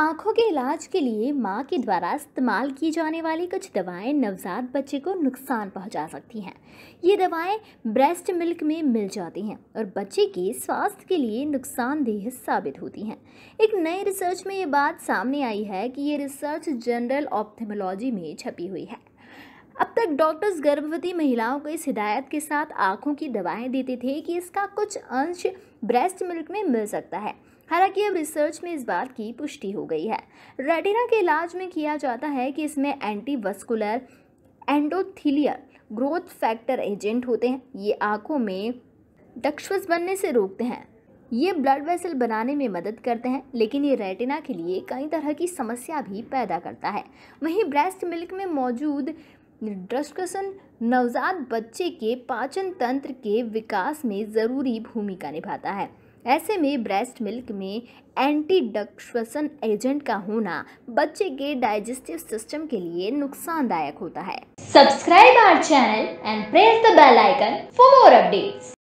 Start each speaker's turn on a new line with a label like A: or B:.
A: आंखों के इलाज के लिए माँ के द्वारा इस्तेमाल की जाने वाली कुछ दवाएं नवजात बच्चे को नुकसान पहुंचा सकती हैं ये दवाएं ब्रेस्ट मिल्क में मिल जाती हैं और बच्चे के स्वास्थ्य के लिए नुकसानदेह साबित होती हैं एक नए रिसर्च में ये बात सामने आई है कि ये रिसर्च जनरल ऑप्थेमोलॉजी में छपी हुई है अब तक डॉक्टर्स गर्भवती महिलाओं को इस हिदायत के साथ आँखों की दवाएँ देते थे कि इसका कुछ अंश ब्रेस्ट मिल्क में मिल सकता है हालांकि अब रिसर्च में इस बात की पुष्टि हो गई है रेटिना के इलाज में किया जाता है कि इसमें anti vascular endothelial growth factor agent होते हैं ये आँखों में डक्शस बनने से रोकते हैं ये ब्लड वेसल बनाने में मदद करते हैं लेकिन ये रेटिना के लिए कई तरह की समस्या भी पैदा करता है वहीं ब्रेस्ट मिल्क में मौजूद ड्रस्कसन नवजात बच्चे के पाचन तंत्र के विकास में ज़रूरी भूमिका निभाता है ऐसे में ब्रेस्ट मिल्क में एंटी डक्शन एजेंट का होना बच्चे के डाइजेस्टिव सिस्टम के लिए नुकसानदायक होता है subscribe our channel and press the bell icon for more updates